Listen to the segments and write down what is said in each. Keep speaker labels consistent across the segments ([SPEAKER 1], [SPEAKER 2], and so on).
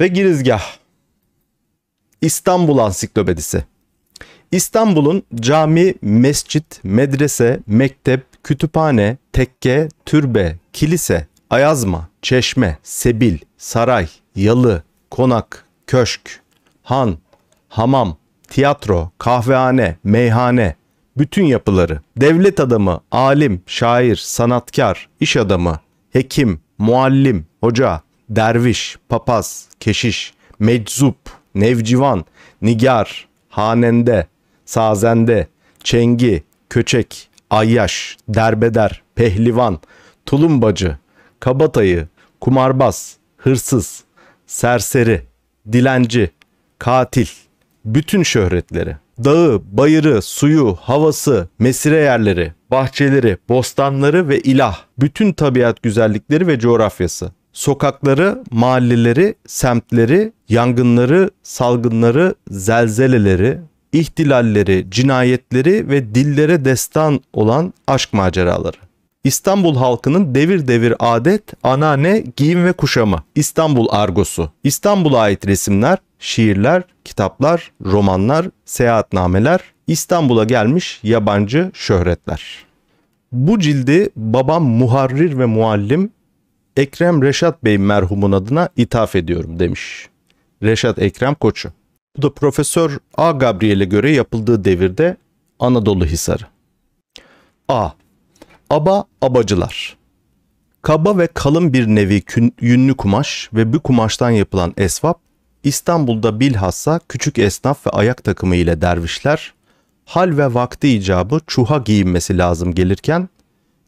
[SPEAKER 1] ve girizgah. İstanbul Ansiklopedisi. İstanbul'un cami, mescit, medrese, mektep, kütüphane, tekke, türbe, kilise, ayazma, çeşme, sebil, saray, yalı, konak, köşk, han, hamam, tiyatro, kahvehane, meyhane, bütün yapıları, devlet adamı, alim, şair, sanatkar, iş adamı, hekim, muallim, hoca, derviş, papaz, keşiş, meczup, nevcivan, nigar, hanende, sazende, çengi, köçek, ayyaş, derbeder, pehlivan, tulumbacı, kabatayı, kumarbaz, hırsız, serseri, dilenci, katil, bütün şöhretleri, dağı, bayırı, suyu, havası, mesire yerleri, bahçeleri, bostanları ve ilah, bütün tabiat güzellikleri ve coğrafyası, sokakları, mahalleleri, semtleri, yangınları, salgınları, zelzeleleri, ihtilalleri, cinayetleri ve dillere destan olan aşk maceraları. İstanbul halkının devir devir adet, anane, giyim ve kuşamı, İstanbul argosu, İstanbul'a ait resimler, şiirler, kitaplar, romanlar, seyahatnameler, İstanbul'a gelmiş yabancı şöhretler. Bu cildi babam muharrir ve muallim Ekrem Reşat Bey merhumun adına ithaf ediyorum demiş. Reşat Ekrem Koçu. Bu da Profesör A. Gabriel'e göre yapıldığı devirde Anadolu Hisarı. A. Aba abacılar. Kaba ve kalın bir nevi kün, yünlü kumaş ve bu kumaştan yapılan esvap, İstanbul'da bilhassa küçük esnaf ve ayak takımı ile dervişler, hal ve vakti icabı çuha giyinmesi lazım gelirken,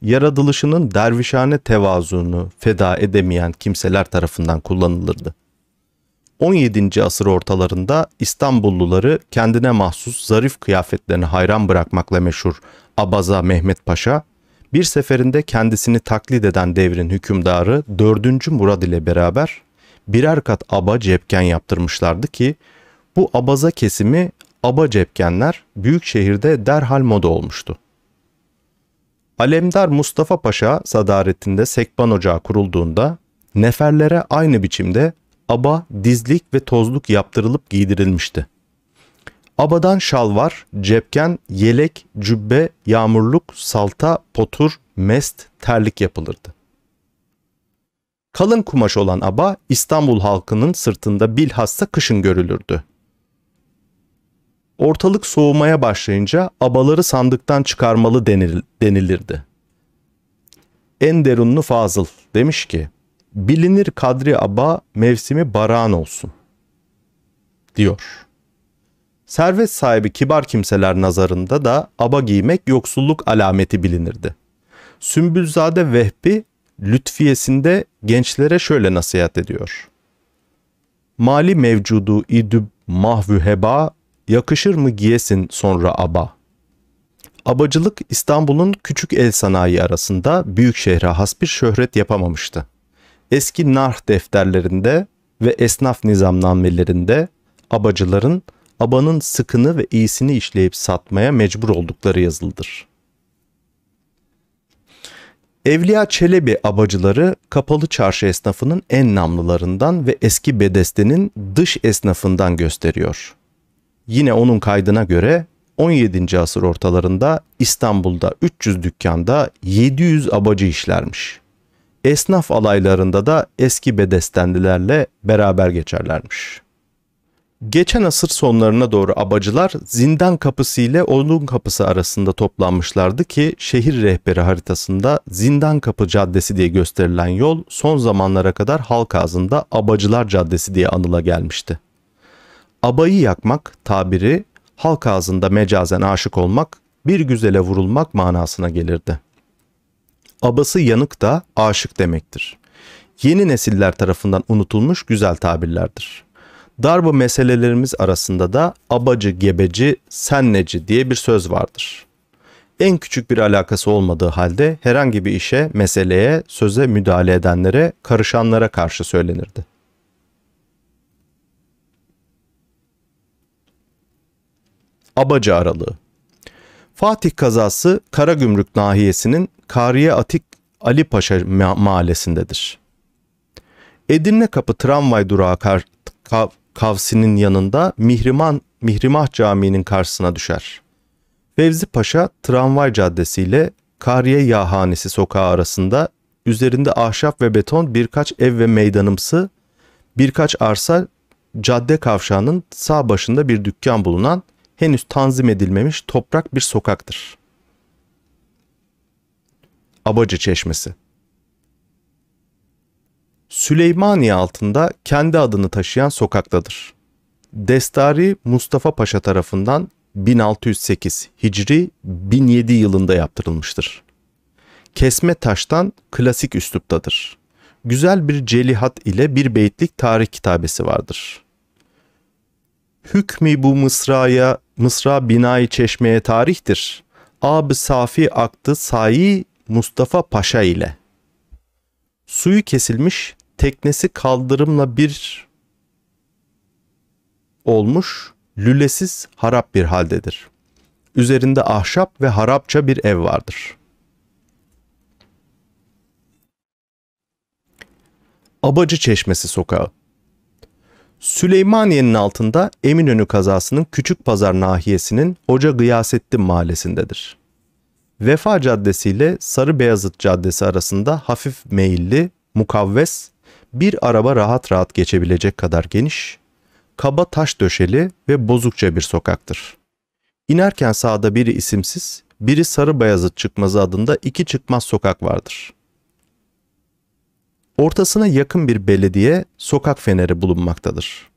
[SPEAKER 1] yaratılışının dervişhane tevazuunu feda edemeyen kimseler tarafından kullanılırdı. 17. asır ortalarında İstanbulluları kendine mahsus zarif kıyafetlerini hayran bırakmakla meşhur Abaza Mehmet Paşa, bir seferinde kendisini taklit eden devrin hükümdarı 4. Murad ile beraber birer kat aba cepken yaptırmışlardı ki bu abaza kesimi aba cepkenler büyük şehirde derhal moda olmuştu. Alemdar Mustafa Paşa sadaretinde Sekban Ocağı kurulduğunda neferlere aynı biçimde aba, dizlik ve tozluk yaptırılıp giydirilmişti. Abadan şalvar, cepken, yelek, cübbe, yağmurluk, salta, potur, mest, terlik yapılırdı. Kalın kumaş olan aba İstanbul halkının sırtında bilhassa kışın görülürdü. Ortalık soğumaya başlayınca abaları sandıktan çıkarmalı denil, denilirdi. En derunlu Fazıl demiş ki, bilinir Kadri Aba mevsimi baran olsun, diyor. Servet sahibi kibar kimseler nazarında da aba giymek yoksulluk alameti bilinirdi. Sümbülzade Vehbi lütfiyesinde gençlere şöyle nasihat ediyor. Mali mevcudu idüb mahvü heba yakışır mı giyesin sonra aba? Abacılık İstanbul'un küçük el sanayi arasında büyük şehre has bir şöhret yapamamıştı. Eski narh defterlerinde ve esnaf nizamnamelerinde abacıların abanın sıkını ve iyisini işleyip satmaya mecbur oldukları yazılıdır. Evliya Çelebi abacıları kapalı çarşı esnafının en namlılarından ve eski bedestenin dış esnafından gösteriyor. Yine onun kaydına göre 17. asır ortalarında İstanbul'da 300 dükkanda 700 abacı işlermiş. Esnaf alaylarında da eski bedestenlilerle beraber geçerlermiş. Geçen asır sonlarına doğru abacılar zindan kapısı ile onun kapısı arasında toplanmışlardı ki şehir rehberi haritasında Zindan Kapı Caddesi diye gösterilen yol son zamanlara kadar halk ağzında Abacılar Caddesi diye anıla gelmişti abayı yakmak tabiri halk ağzında mecazen aşık olmak, bir güzele vurulmak manasına gelirdi. Abası yanık da aşık demektir. Yeni nesiller tarafından unutulmuş güzel tabirlerdir. Darbu meselelerimiz arasında da abacı gebeci senneci diye bir söz vardır. En küçük bir alakası olmadığı halde herhangi bir işe, meseleye, söze müdahale edenlere, karışanlara karşı söylenirdi. Abaca aralığı. Fatih kazası Karagümrük nahiyesinin Kariye Atik Ali Paşa mahallesindedir. Edirne Kapı tramvay durağı kar, kav, kavsinin yanında Mihriman Mihrimah Camii'nin karşısına düşer. Fevzi Paşa tramvay caddesi ile Kariye Yahanesi sokağı arasında üzerinde ahşap ve beton birkaç ev ve meydanımsı birkaç arsa cadde kavşağının sağ başında bir dükkan bulunan henüz tanzim edilmemiş toprak bir sokaktır. Abacı Çeşmesi Süleymaniye altında kendi adını taşıyan sokaktadır. Destari Mustafa Paşa tarafından 1608 Hicri 1007 yılında yaptırılmıştır. Kesme taştan klasik üsluptadır. Güzel bir celihat ile bir beyitlik tarih kitabesi vardır. Hükmü bu mısraya Mısra binayı çeşmeye tarihtir. Ab safi aktı sayi Mustafa Paşa ile. Suyu kesilmiş, teknesi kaldırımla bir olmuş, lülesiz harap bir haldedir. Üzerinde ahşap ve harapça bir ev vardır. Abacı Çeşmesi Sokağı Süleymaniye'nin altında Eminönü kazasının küçük pazar nahiyesinin Hoca Gıyasettin mahallesindedir. Vefa Caddesi ile Sarı Beyazıt Caddesi arasında hafif meyilli, mukavves, bir araba rahat rahat geçebilecek kadar geniş, kaba taş döşeli ve bozukça bir sokaktır. İnerken sağda biri isimsiz, biri Sarı Beyazıt Çıkmazı adında iki çıkmaz sokak vardır. Ortasına yakın bir belediye sokak feneri bulunmaktadır.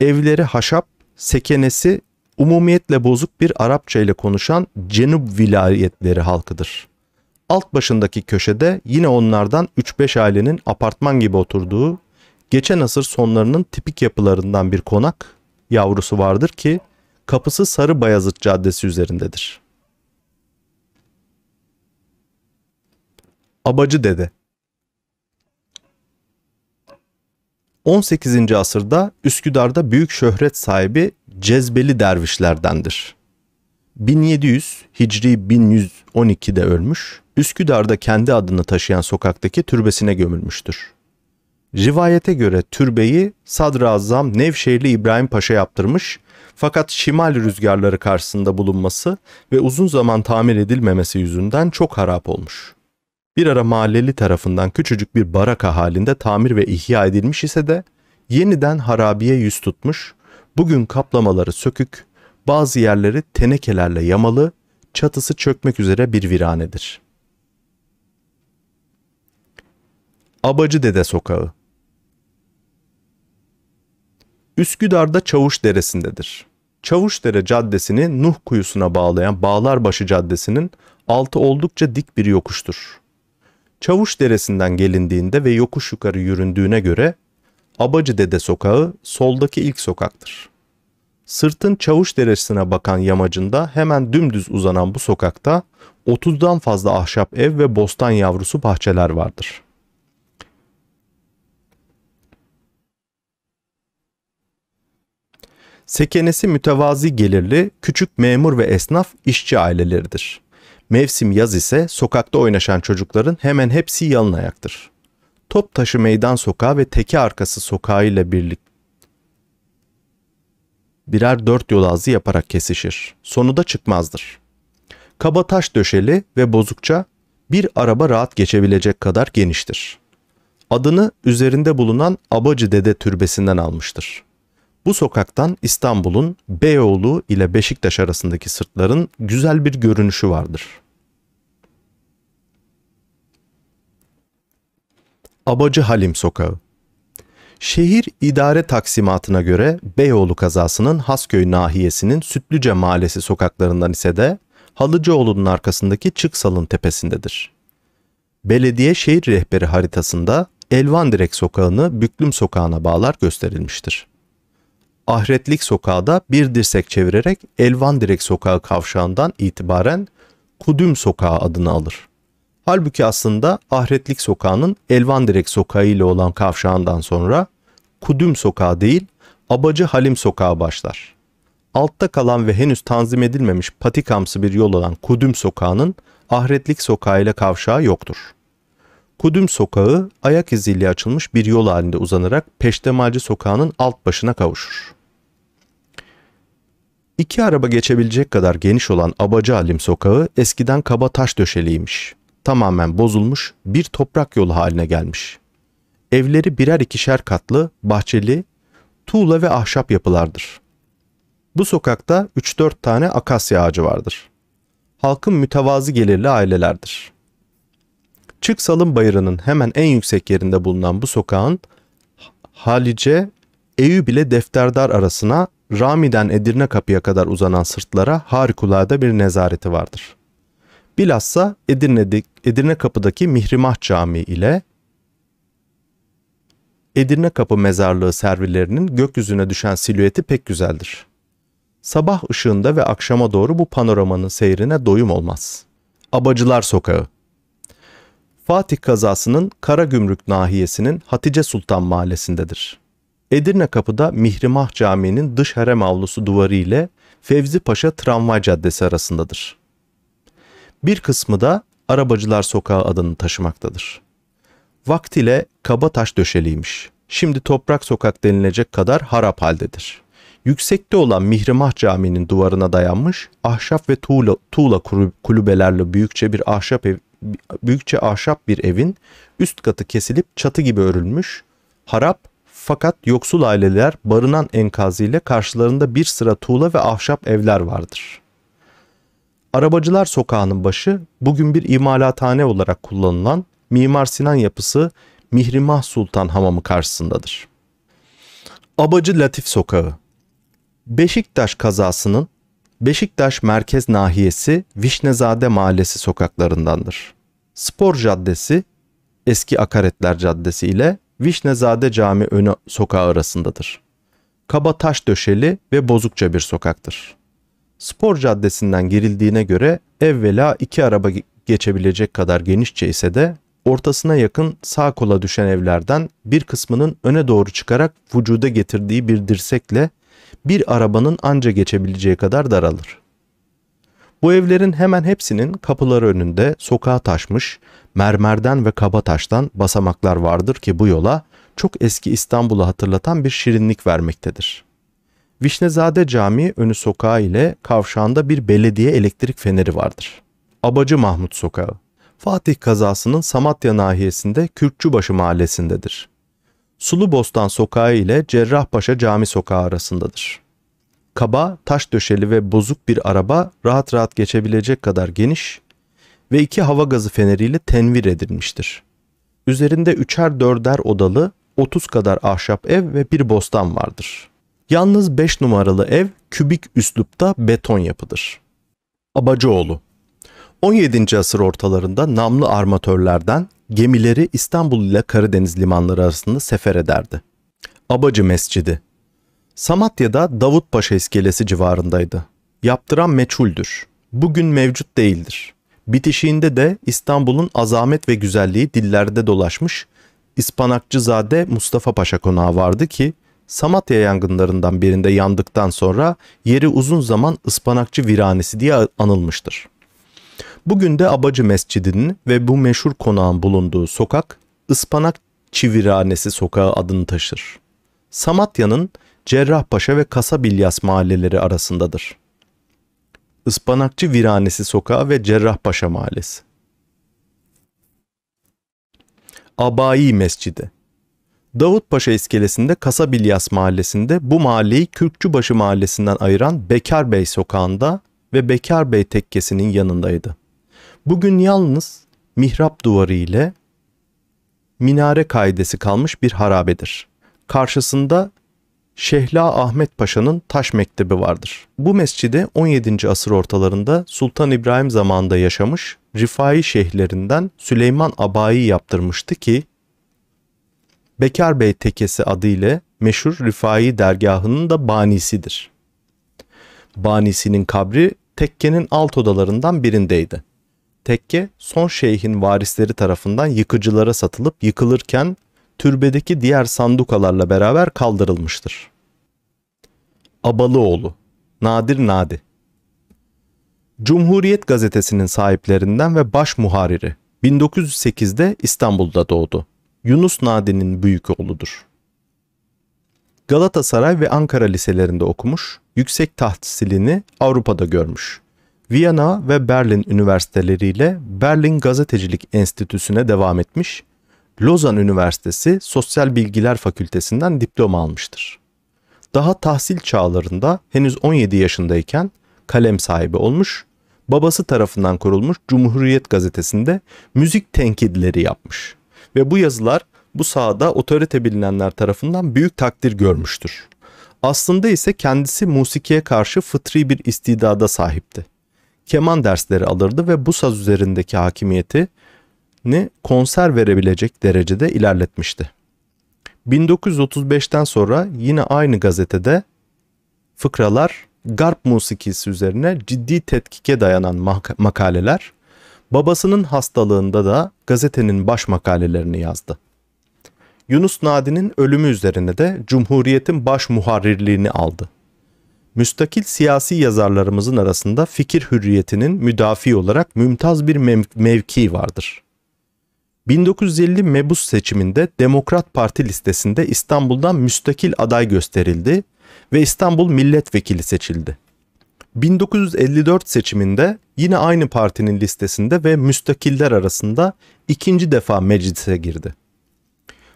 [SPEAKER 1] Evleri haşap, sekenesi umumiyetle bozuk bir Arapça ile konuşan Cenub vilayetleri halkıdır. Alt başındaki köşede yine onlardan 3-5 ailenin apartman gibi oturduğu, geçen asır sonlarının tipik yapılarından bir konak yavrusu vardır ki kapısı Sarı Bayazıt Caddesi üzerindedir. Abacı Dede 18. asırda Üsküdar'da büyük şöhret sahibi Cezbeli dervişlerdendir. 1700 Hicri 1112'de ölmüş, Üsküdar'da kendi adını taşıyan sokaktaki türbesine gömülmüştür. Rivayete göre türbeyi Sadrazam Nevşehirli İbrahim Paşa yaptırmış fakat şimal rüzgarları karşısında bulunması ve uzun zaman tamir edilmemesi yüzünden çok harap olmuş bir ara mahalleli tarafından küçücük bir baraka halinde tamir ve ihya edilmiş ise de yeniden harabiye yüz tutmuş, bugün kaplamaları sökük, bazı yerleri tenekelerle yamalı, çatısı çökmek üzere bir viranedir. Abacı Dede Sokağı Üsküdar'da Çavuş Deresi'ndedir. Çavuşdere Caddesi'ni Nuh Kuyusu'na bağlayan Bağlarbaşı Caddesi'nin altı oldukça dik bir yokuştur. Çavuş Deresi'nden gelindiğinde ve yokuş yukarı yüründüğüne göre Abacı Dede Sokağı soldaki ilk sokaktır. Sırtın Çavuş Deresi'ne bakan yamacında hemen dümdüz uzanan bu sokakta 30'dan fazla ahşap ev ve bostan yavrusu bahçeler vardır. Sekenesi mütevazi gelirli, küçük memur ve esnaf işçi aileleridir. Mevsim yaz ise sokakta oynaşan çocukların hemen hepsi yalın ayaktır. Top taşı Meydan Sokağı ve teki Arkası Sokağı ile birlikte birer dört yol ağzı yaparak kesişir. Sonu da çıkmazdır. Kaba taş döşeli ve bozukça bir araba rahat geçebilecek kadar geniştir. Adını üzerinde bulunan Abacı Dede Türbesi'nden almıştır. Bu sokaktan İstanbul'un Beyoğlu ile Beşiktaş arasındaki sırtların güzel bir görünüşü vardır. Abacı Halim Sokağı Şehir idare taksimatına göre Beyoğlu kazasının Hasköy nahiyesinin Sütlüce Mahallesi sokaklarından ise de Halıcıoğlu'nun arkasındaki Çıksal'ın tepesindedir. Belediye şehir rehberi haritasında Elvandirek sokağını Büklüm sokağına bağlar gösterilmiştir. Ahretlik sokağı da bir dirsek çevirerek Elvan Direk sokağı kavşağından itibaren Kudüm sokağı adını alır. Halbuki aslında Ahretlik sokağının Elvan Direk sokağı ile olan kavşağından sonra Kudüm sokağı değil Abacı Halim sokağı başlar. Altta kalan ve henüz tanzim edilmemiş patikamsı bir yol olan Kudüm sokağının Ahretlik sokağı ile kavşağı yoktur. Kudüm sokağı ayak iziyle açılmış bir yol halinde uzanarak Peştemalci sokağının alt başına kavuşur. İki araba geçebilecek kadar geniş olan Abacı Alim sokağı eskiden kaba taş döşeliymiş. Tamamen bozulmuş, bir toprak yolu haline gelmiş. Evleri birer ikişer katlı, bahçeli, tuğla ve ahşap yapılardır. Bu sokakta 3-4 tane akasya ağacı vardır. Halkın mütevazı gelirli ailelerdir. Çık Salın Bayırı'nın hemen en yüksek yerinde bulunan bu sokağın Halice, Eyüp ile Defterdar arasına Rami'den Edirne kapıya kadar uzanan sırtlara harikulade bir nezareti vardır. Bilhassa Edirne'dik, Edirne kapıdaki Mihrimah Camii ile Edirne Kapı Mezarlığı servilerinin gökyüzüne düşen silüeti pek güzeldir. Sabah ışığında ve akşama doğru bu panoramanın seyrine doyum olmaz. Abacılar Sokağı Fatih kazasının Karagümrük nahiyesinin Hatice Sultan mahallesindedir. Edirne Kapı'da Mihrimah Camii'nin dış harem avlusu duvarı ile Fevzi Paşa Tramvay Caddesi arasındadır. Bir kısmı da Arabacılar Sokağı adını taşımaktadır. Vaktiyle kaba taş döşeliymiş. Şimdi toprak sokak denilecek kadar harap haldedir. Yüksekte olan Mihrimah Camii'nin duvarına dayanmış ahşap ve tuğla, tuğla kulübelerle büyükçe bir ahşap ev, büyükçe ahşap bir evin üst katı kesilip çatı gibi örülmüş, harap fakat yoksul aileler barınan enkazı ile karşılarında bir sıra tuğla ve ahşap evler vardır. Arabacılar Sokağı'nın başı bugün bir imalathane olarak kullanılan Mimar Sinan yapısı Mihrimah Sultan Hamamı karşısındadır. Abacı Latif Sokağı Beşiktaş kazasının Beşiktaş Merkez Nahiyesi Vişnezade Mahallesi sokaklarındandır. Spor Caddesi, eski Akaretler Caddesi ile Vişnezade Cami önü sokağı arasındadır. Kaba taş döşeli ve bozukça bir sokaktır. Spor caddesinden girildiğine göre evvela iki araba geçebilecek kadar genişçe ise de ortasına yakın sağ kola düşen evlerden bir kısmının öne doğru çıkarak vücuda getirdiği bir dirsekle bir arabanın anca geçebileceği kadar daralır. Bu evlerin hemen hepsinin kapıları önünde sokağa taşmış, mermerden ve kaba taştan basamaklar vardır ki bu yola çok eski İstanbul'u hatırlatan bir şirinlik vermektedir. Vişnezade Camii önü sokağı ile kavşağında bir belediye elektrik feneri vardır. Abacı Mahmut Sokağı, Fatih kazasının Samatya nahiyesinde Kürkçübaşı mahallesindedir. Sulu Bostan Sokağı ile Cerrahpaşa Cami Sokağı arasındadır kaba, taş döşeli ve bozuk bir araba rahat rahat geçebilecek kadar geniş ve iki hava gazı feneriyle tenvir edilmiştir. Üzerinde üçer dörder odalı 30 kadar ahşap ev ve bir bostan vardır. Yalnız 5 numaralı ev kübik üslupta beton yapıdır. Abacıoğlu 17. asır ortalarında namlı armatörlerden gemileri İstanbul ile Karadeniz limanları arasında sefer ederdi. Abacı Mescidi Samatya'da Davutpaşa iskelesi civarındaydı. Yaptıran meçhuldür. Bugün mevcut değildir. Bitişiğinde de İstanbul'un azamet ve güzelliği dillerde dolaşmış İspanakçızade Mustafa Paşa konağı vardı ki Samatya yangınlarından birinde yandıktan sonra yeri uzun zaman ıspanakçı viranesi diye anılmıştır. Bugün de Abacı Mescidi'nin ve bu meşhur konağın bulunduğu sokak Ispanak Viranesi Sokağı adını taşır. Samatya'nın Cerrahpaşa ve Kasabilyas mahalleleri arasındadır. Ispanakçı Viranesi Sokağı ve Cerrahpaşa Mahallesi. Abayi Mescidi Davutpaşa iskelesinde Kasabilyas mahallesinde bu mahalleyi Kürkçübaşı mahallesinden ayıran Bekar Bey sokağında ve Bekar Bey tekkesinin yanındaydı. Bugün yalnız mihrap duvarı ile minare kaidesi kalmış bir harabedir. Karşısında Şehla Ahmet Paşa'nın taş mektebi vardır. Bu mescide 17. asır ortalarında Sultan İbrahim zamanında yaşamış Rifai şehirlerinden Süleyman Abayi yaptırmıştı ki Bekar Bey Tekesi adı ile meşhur Rifai dergahının da banisidir. Banisinin kabri tekkenin alt odalarından birindeydi. Tekke son şeyhin varisleri tarafından yıkıcılara satılıp yıkılırken türbedeki diğer sandukalarla beraber kaldırılmıştır. Abalıoğlu Nadir Nadi Cumhuriyet gazetesinin sahiplerinden ve baş muhariri 1908'de İstanbul'da doğdu. Yunus Nadi'nin büyük oğludur. Galatasaray ve Ankara liselerinde okumuş, yüksek tahsilini Avrupa'da görmüş. Viyana ve Berlin üniversiteleriyle Berlin Gazetecilik Enstitüsü'ne devam etmiş Lozan Üniversitesi Sosyal Bilgiler Fakültesinden diploma almıştır. Daha tahsil çağlarında henüz 17 yaşındayken kalem sahibi olmuş, babası tarafından kurulmuş Cumhuriyet Gazetesi'nde müzik tenkidleri yapmış ve bu yazılar bu sahada otorite bilinenler tarafından büyük takdir görmüştür. Aslında ise kendisi musikiye karşı fıtri bir istidada sahipti. Keman dersleri alırdı ve bu saz üzerindeki hakimiyeti ni konser verebilecek derecede ilerletmişti. 1935'ten sonra yine aynı gazetede fıkralar garp musikisi üzerine ciddi tetkike dayanan makaleler babasının hastalığında da gazetenin baş makalelerini yazdı. Yunus Nadi'nin ölümü üzerine de Cumhuriyet'in baş muharrirliğini aldı. Müstakil siyasi yazarlarımızın arasında fikir hürriyetinin müdafi olarak mümtaz bir mev- mevki vardır.'' 1950 mebus seçiminde Demokrat Parti listesinde İstanbul'dan müstakil aday gösterildi ve İstanbul milletvekili seçildi. 1954 seçiminde yine aynı partinin listesinde ve müstakiller arasında ikinci defa meclise girdi.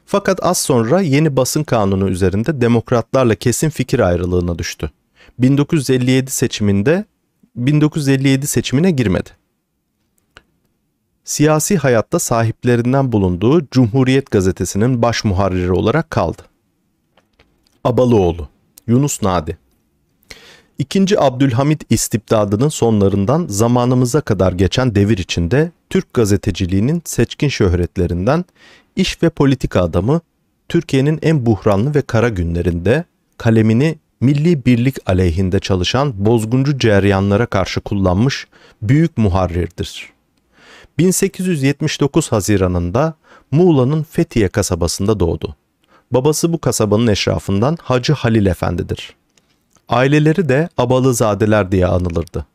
[SPEAKER 1] Fakat az sonra yeni basın kanunu üzerinde demokratlarla kesin fikir ayrılığına düştü. 1957 seçiminde 1957 seçimine girmedi siyasi hayatta sahiplerinden bulunduğu Cumhuriyet Gazetesi'nin baş muharriri olarak kaldı. Abalıoğlu, Yunus Nadi İkinci Abdülhamit istibdadının sonlarından zamanımıza kadar geçen devir içinde Türk gazeteciliğinin seçkin şöhretlerinden iş ve politika adamı Türkiye'nin en buhranlı ve kara günlerinde kalemini milli birlik aleyhinde çalışan bozguncu ceryanlara karşı kullanmış büyük muharrirdir. 1879 Haziran'ında Muğla'nın Fethiye kasabasında doğdu. Babası bu kasabanın eşrafından Hacı Halil Efendi'dir. Aileleri de Abalızadeler diye anılırdı.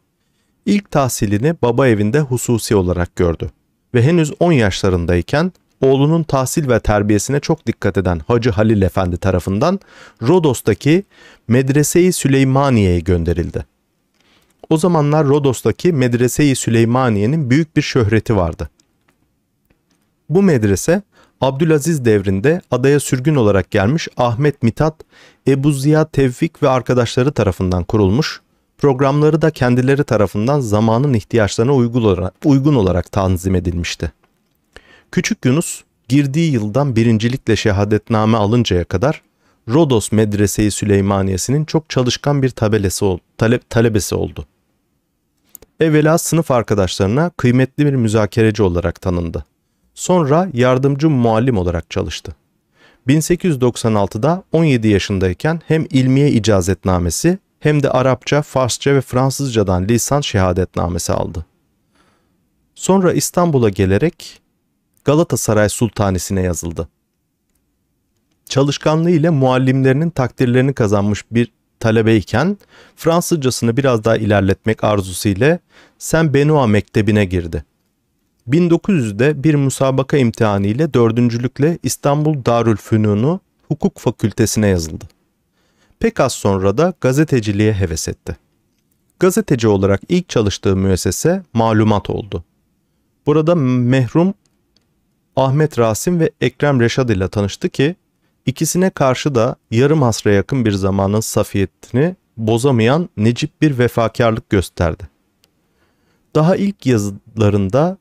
[SPEAKER 1] İlk tahsilini baba evinde hususi olarak gördü ve henüz 10 yaşlarındayken oğlunun tahsil ve terbiyesine çok dikkat eden Hacı Halil Efendi tarafından Rodos'taki Medrese-i Süleymaniye'ye gönderildi. O zamanlar Rodos'taki Medrese-i Süleymaniye'nin büyük bir şöhreti vardı. Bu medrese Abdülaziz devrinde adaya sürgün olarak gelmiş Ahmet Mitat, Ebu Ziya Tevfik ve arkadaşları tarafından kurulmuş, programları da kendileri tarafından zamanın ihtiyaçlarına uygun olarak tanzim edilmişti. Küçük Yunus girdiği yıldan birincilikle şehadetname alıncaya kadar Rodos Medrese-i Süleymaniyesi'nin çok çalışkan bir tabelesi, talep, talebesi oldu. Evvela sınıf arkadaşlarına kıymetli bir müzakereci olarak tanındı. Sonra yardımcı muallim olarak çalıştı. 1896'da 17 yaşındayken hem ilmiye icazetnamesi hem de Arapça, Farsça ve Fransızcadan lisan şehadetnamesi aldı. Sonra İstanbul'a gelerek Galatasaray Sultanisi'ne yazıldı. Çalışkanlığı ile muallimlerinin takdirlerini kazanmış bir talebeyken Fransızcasını biraz daha ilerletmek arzusu Saint Benoît Mektebi'ne girdi. 1900'de bir müsabaka imtihanı ile dördüncülükle İstanbul Darülfünun'u hukuk fakültesine yazıldı. Pek az sonra da gazeteciliğe heves etti. Gazeteci olarak ilk çalıştığı müessese malumat oldu. Burada mehrum Ahmet Rasim ve Ekrem Reşad ile tanıştı ki İkisine karşı da yarım asra yakın bir zamanın safiyetini bozamayan necip bir vefakarlık gösterdi. Daha ilk yazılarında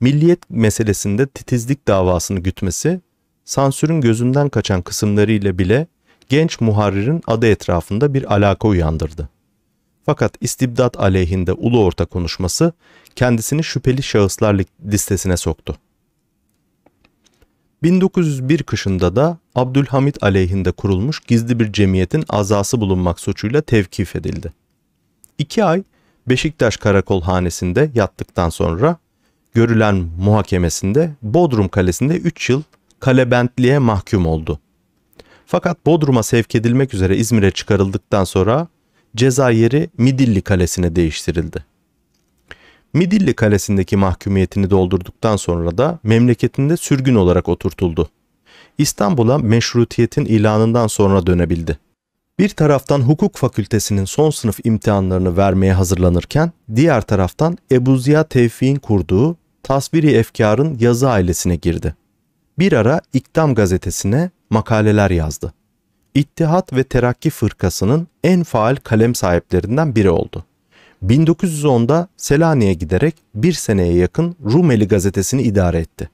[SPEAKER 1] milliyet meselesinde titizlik davasını gütmesi, sansürün gözünden kaçan kısımlarıyla bile genç muharririn adı etrafında bir alaka uyandırdı. Fakat istibdat aleyhinde ulu orta konuşması kendisini şüpheli şahıslar listesine soktu. 1901 kışında da Abdülhamit aleyhinde kurulmuş gizli bir cemiyetin azası bulunmak suçuyla tevkif edildi. İki ay Beşiktaş Karakol Hanesinde yattıktan sonra görülen muhakemesinde Bodrum Kalesi'nde 3 yıl kalebentliğe mahkum oldu. Fakat Bodrum'a sevk edilmek üzere İzmir'e çıkarıldıktan sonra Cezayir'i Midilli Kalesi'ne değiştirildi. Midilli Kalesi'ndeki mahkumiyetini doldurduktan sonra da memleketinde sürgün olarak oturtuldu. İstanbul'a meşrutiyetin ilanından sonra dönebildi. Bir taraftan hukuk fakültesinin son sınıf imtihanlarını vermeye hazırlanırken, diğer taraftan Ebu Ziya Tevfik'in kurduğu Tasviri Efkar'ın yazı ailesine girdi. Bir ara İktam gazetesine makaleler yazdı. İttihat ve Terakki Fırkası'nın en faal kalem sahiplerinden biri oldu. 1910'da Selanik'e giderek bir seneye yakın Rumeli gazetesini idare etti.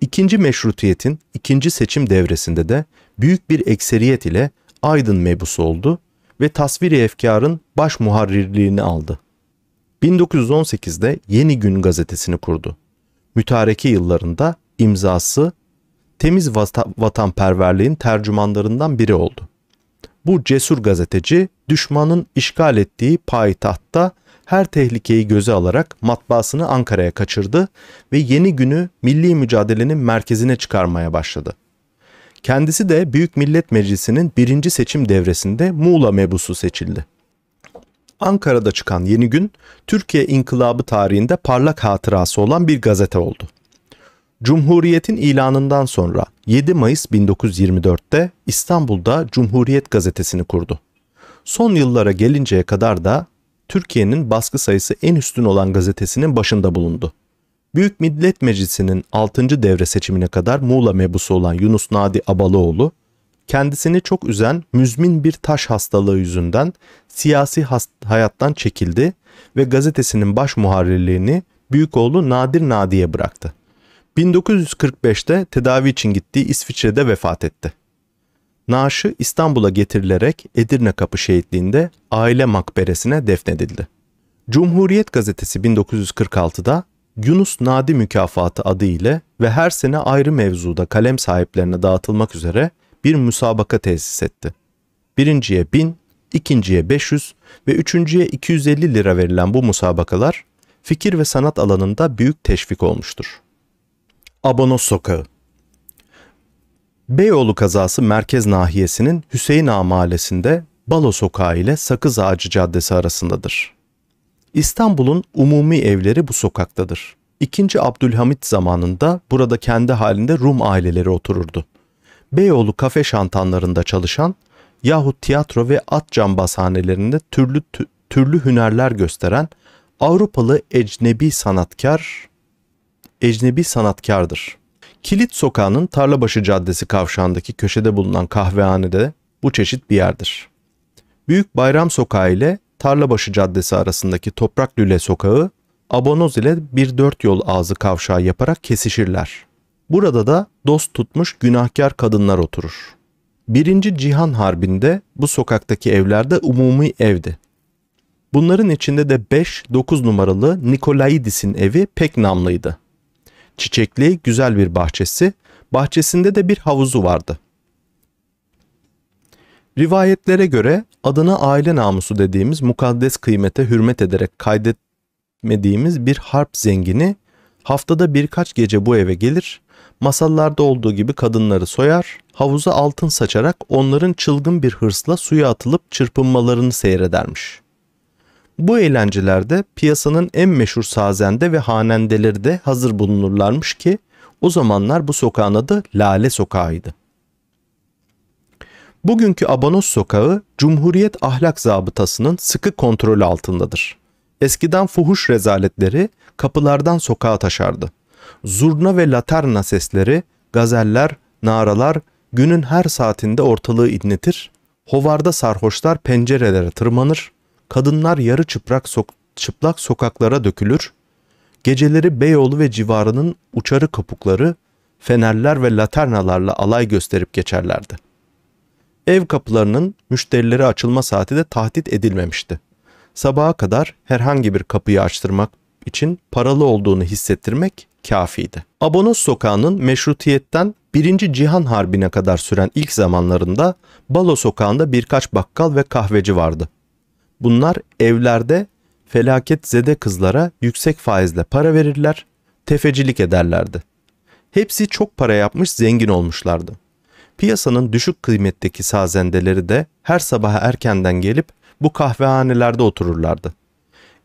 [SPEAKER 1] İkinci meşrutiyetin ikinci seçim devresinde de büyük bir ekseriyet ile Aydın mebusu oldu ve tasviri efkarın baş muharrirliğini aldı. 1918'de Yeni Gün gazetesini kurdu. Mütareke yıllarında imzası temiz vatanperverliğin tercümanlarından biri oldu. Bu cesur gazeteci düşmanın işgal ettiği payitahtta her tehlikeyi göze alarak matbaasını Ankara'ya kaçırdı ve yeni günü milli mücadelenin merkezine çıkarmaya başladı. Kendisi de Büyük Millet Meclisi'nin birinci seçim devresinde Muğla mebusu seçildi. Ankara'da çıkan Yeni Gün, Türkiye İnkılabı tarihinde parlak hatırası olan bir gazete oldu. Cumhuriyet'in ilanından sonra 7 Mayıs 1924'te İstanbul'da Cumhuriyet Gazetesi'ni kurdu. Son yıllara gelinceye kadar da Türkiye'nin baskı sayısı en üstün olan gazetesinin başında bulundu. Büyük Millet Meclisi'nin 6. devre seçimine kadar Muğla mebusu olan Yunus Nadi Abalıoğlu, kendisini çok üzen müzmin bir taş hastalığı yüzünden siyasi hayattan çekildi ve gazetesinin baş muharrirliğini oğlu Nadir Nadi'ye bıraktı. 1945'te tedavi için gittiği İsviçre'de vefat etti. Naaşı İstanbul'a getirilerek Edirne Kapı şehitliğinde aile makberesine defnedildi. Cumhuriyet Gazetesi 1946'da Yunus Nadi Mükafatı adı ile ve her sene ayrı mevzuda kalem sahiplerine dağıtılmak üzere bir müsabaka tesis etti. Birinciye 1000, ikinciye 500 ve üçüncüye 250 lira verilen bu musabakalar fikir ve sanat alanında büyük teşvik olmuştur. Abonos Sokağı Beyoğlu kazası merkez nahiyesinin Hüseyin Ağa mahallesinde Balo Sokağı ile Sakız Ağacı Caddesi arasındadır. İstanbul'un umumi evleri bu sokaktadır. İkinci Abdülhamit zamanında burada kendi halinde Rum aileleri otururdu. Beyoğlu kafe şantanlarında çalışan yahut tiyatro ve at cambazhanelerinde türlü türlü hünerler gösteren Avrupalı ecnebi sanatkar ecnebi sanatkardır. Kilit Sokağı'nın Tarlabaşı Caddesi kavşağındaki köşede bulunan kahvehanede bu çeşit bir yerdir. Büyük Bayram Sokağı ile Tarlabaşı Caddesi arasındaki Toprak Lüle Sokağı, Abonoz ile bir dört yol ağzı kavşağı yaparak kesişirler. Burada da dost tutmuş günahkar kadınlar oturur. Birinci Cihan Harbi'nde bu sokaktaki evlerde umumi evdi. Bunların içinde de 5-9 numaralı Nikolaidis'in evi pek namlıydı. Çiçekli, güzel bir bahçesi, bahçesinde de bir havuzu vardı. Rivayetlere göre adına aile namusu dediğimiz mukaddes kıymete hürmet ederek kaydetmediğimiz bir harp zengini haftada birkaç gece bu eve gelir, masallarda olduğu gibi kadınları soyar, havuza altın saçarak onların çılgın bir hırsla suya atılıp çırpınmalarını seyredermiş.'' Bu eğlencelerde piyasanın en meşhur sazende ve hanendeleri de hazır bulunurlarmış ki o zamanlar bu sokağın adı Lale Sokağı'ydı. Bugünkü Abanos Sokağı Cumhuriyet Ahlak Zabıtası'nın sıkı kontrolü altındadır. Eskiden fuhuş rezaletleri kapılardan sokağa taşardı. Zurna ve laterna sesleri, gazeller, naralar günün her saatinde ortalığı inletir, hovarda sarhoşlar pencerelere tırmanır, kadınlar yarı çıprak sok çıplak sokaklara dökülür, geceleri Beyoğlu ve civarının uçarı kapukları, fenerler ve laternalarla alay gösterip geçerlerdi. Ev kapılarının müşterilere açılma saati de tahdit edilmemişti. Sabaha kadar herhangi bir kapıyı açtırmak için paralı olduğunu hissettirmek kafiydi. Abonos sokağının meşrutiyetten birinci Cihan Harbi'ne kadar süren ilk zamanlarında Balo sokağında birkaç bakkal ve kahveci vardı. Bunlar evlerde felaket zede kızlara yüksek faizle para verirler, tefecilik ederlerdi. Hepsi çok para yapmış zengin olmuşlardı. Piyasanın düşük kıymetteki sazendeleri de her sabah erkenden gelip bu kahvehanelerde otururlardı.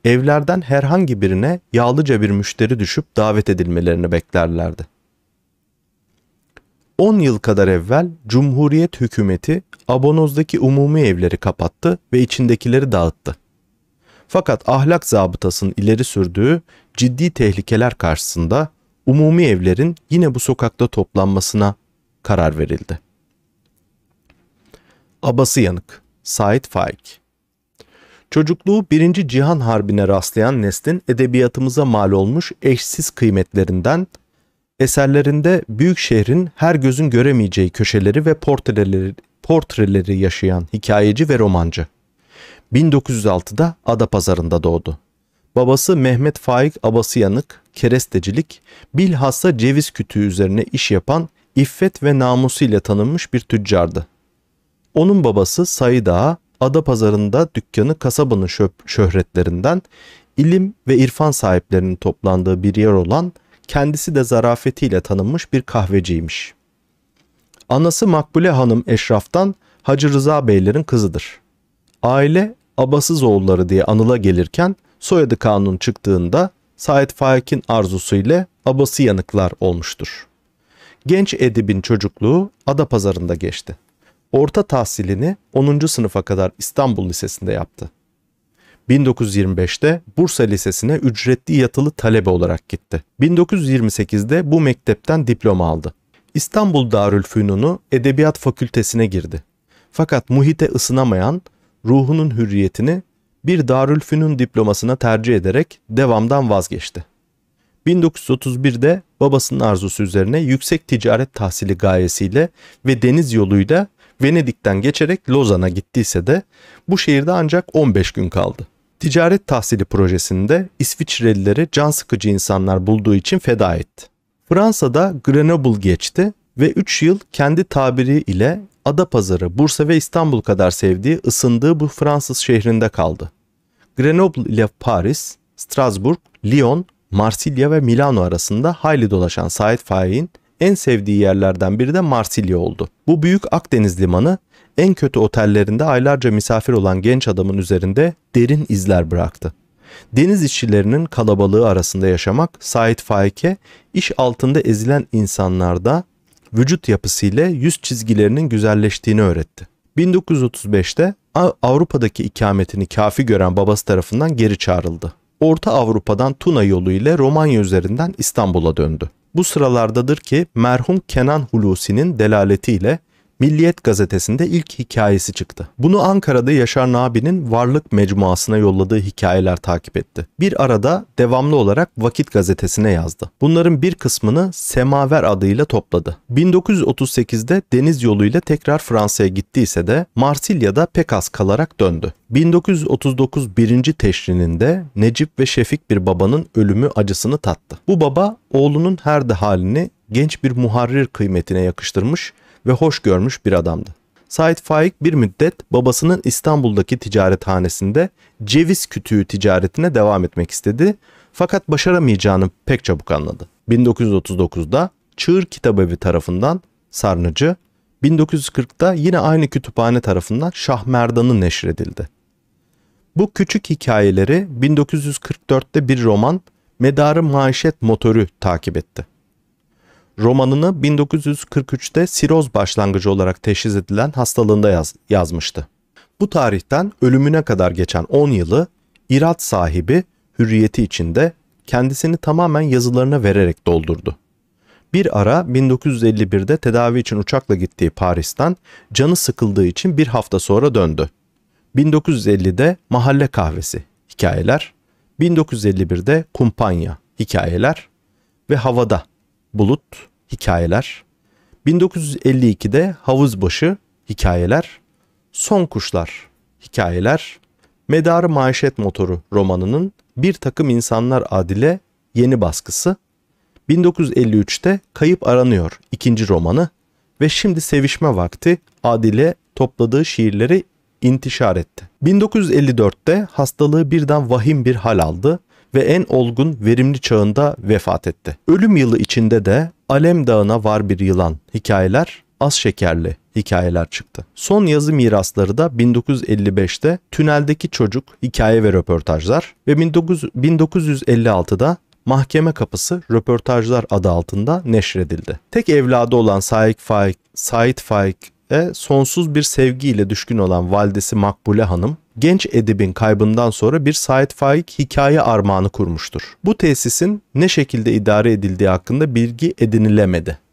[SPEAKER 1] Evlerden herhangi birine yağlıca bir müşteri düşüp davet edilmelerini beklerlerdi. 10 yıl kadar evvel Cumhuriyet hükümeti abonozdaki umumi evleri kapattı ve içindekileri dağıttı. Fakat ahlak zabıtasının ileri sürdüğü ciddi tehlikeler karşısında umumi evlerin yine bu sokakta toplanmasına karar verildi. Abası Yanık, Said Faik Çocukluğu Birinci Cihan Harbi'ne rastlayan neslin edebiyatımıza mal olmuş eşsiz kıymetlerinden eserlerinde büyük şehrin her gözün göremeyeceği köşeleri ve portreleri, portreleri yaşayan hikayeci ve romancı. 1906'da Ada pazarında doğdu. Babası Mehmet Faik Abasıyanık, kerestecilik, bilhassa ceviz kütüğü üzerine iş yapan iffet ve namusuyla tanınmış bir tüccardı. Onun babası Said Ağa, pazarında dükkanı kasabanın şöhretlerinden, ilim ve irfan sahiplerinin toplandığı bir yer olan kendisi de zarafetiyle tanınmış bir kahveciymiş. Anası Makbule Hanım Eşraf'tan Hacı Rıza Beylerin kızıdır. Aile Abasız oğulları diye anıla gelirken soyadı kanun çıktığında Said Faik'in arzusu ile Abası yanıklar olmuştur. Genç edibin çocukluğu Adapazarı'nda geçti. Orta tahsilini 10. sınıfa kadar İstanbul Lisesi'nde yaptı. 1925'te Bursa Lisesi'ne ücretli yatılı talebe olarak gitti. 1928'de bu mektepten diploma aldı. İstanbul Darülfünun'u Edebiyat Fakültesine girdi. Fakat muhite ısınamayan ruhunun hürriyetini bir Darülfünun diplomasına tercih ederek devamdan vazgeçti. 1931'de babasının arzusu üzerine yüksek ticaret tahsili gayesiyle ve deniz yoluyla Venedik'ten geçerek Lozan'a gittiyse de bu şehirde ancak 15 gün kaldı. Ticaret tahsili projesinde İsviçrelileri can sıkıcı insanlar bulduğu için feda etti. Fransa'da Grenoble geçti ve 3 yıl kendi tabiri ile Adapazarı, Bursa ve İstanbul kadar sevdiği, ısındığı bu Fransız şehrinde kaldı. Grenoble ile Paris, Strasbourg, Lyon, Marsilya ve Milano arasında hayli dolaşan Said Faik'in en sevdiği yerlerden biri de Marsilya oldu. Bu büyük Akdeniz limanı en kötü otellerinde aylarca misafir olan genç adamın üzerinde derin izler bıraktı. Deniz işçilerinin kalabalığı arasında yaşamak Said Faik'e iş altında ezilen insanlarda vücut yapısıyla yüz çizgilerinin güzelleştiğini öğretti. 1935'te Avrupa'daki ikametini kafi gören babası tarafından geri çağrıldı. Orta Avrupa'dan Tuna yolu ile Romanya üzerinden İstanbul'a döndü. Bu sıralardadır ki merhum Kenan Hulusi'nin delaletiyle Milliyet gazetesinde ilk hikayesi çıktı. Bunu Ankara'da Yaşar Nabi'nin Varlık Mecmuası'na yolladığı hikayeler takip etti. Bir arada devamlı olarak Vakit gazetesine yazdı. Bunların bir kısmını Semaver adıyla topladı. 1938'de deniz yoluyla tekrar Fransa'ya gittiyse de Marsilya'da pek az kalarak döndü. 1939 birinci teşrininde Necip ve Şefik bir babanın ölümü acısını tattı. Bu baba oğlunun her de halini genç bir muharrir kıymetine yakıştırmış ve hoş görmüş bir adamdı. Said Faik bir müddet babasının İstanbul'daki ticarethanesinde ceviz kütüğü ticaretine devam etmek istedi fakat başaramayacağını pek çabuk anladı. 1939'da Çığır Kitabevi tarafından Sarnıcı, 1940'da yine aynı kütüphane tarafından Şah Şahmerdan'ı neşredildi. Bu küçük hikayeleri 1944'te bir roman Medarı Maişet Motoru takip etti romanını 1943'te siroz başlangıcı olarak teşhis edilen hastalığında yaz, yazmıştı. Bu tarihten ölümüne kadar geçen 10 yılı irat sahibi hürriyeti içinde kendisini tamamen yazılarına vererek doldurdu. Bir ara 1951'de tedavi için uçakla gittiği Paris'ten canı sıkıldığı için bir hafta sonra döndü. 1950'de Mahalle Kahvesi hikayeler, 1951'de Kumpanya hikayeler ve Havada Bulut Hikayeler, 1952'de Havuzbaşı Hikayeler, Son Kuşlar Hikayeler, Medarı Manşet Motoru romanının Bir Takım İnsanlar Adile yeni baskısı, 1953'te Kayıp Aranıyor ikinci romanı ve Şimdi Sevişme Vakti Adile topladığı şiirleri intişar etti. 1954'te hastalığı birden vahim bir hal aldı ve en olgun verimli çağında vefat etti. Ölüm yılı içinde de Alem Dağı'na var bir yılan hikayeler az şekerli hikayeler çıktı. Son yazı mirasları da 1955'te Tüneldeki Çocuk hikaye ve röportajlar ve 19, 1956'da Mahkeme Kapısı Röportajlar adı altında neşredildi. Tek evladı olan Saik Faik, Said Faik de sonsuz bir sevgiyle düşkün olan validesi Makbule Hanım, genç edibin kaybından sonra bir Said Faik hikaye armağanı kurmuştur. Bu tesisin ne şekilde idare edildiği hakkında bilgi edinilemedi.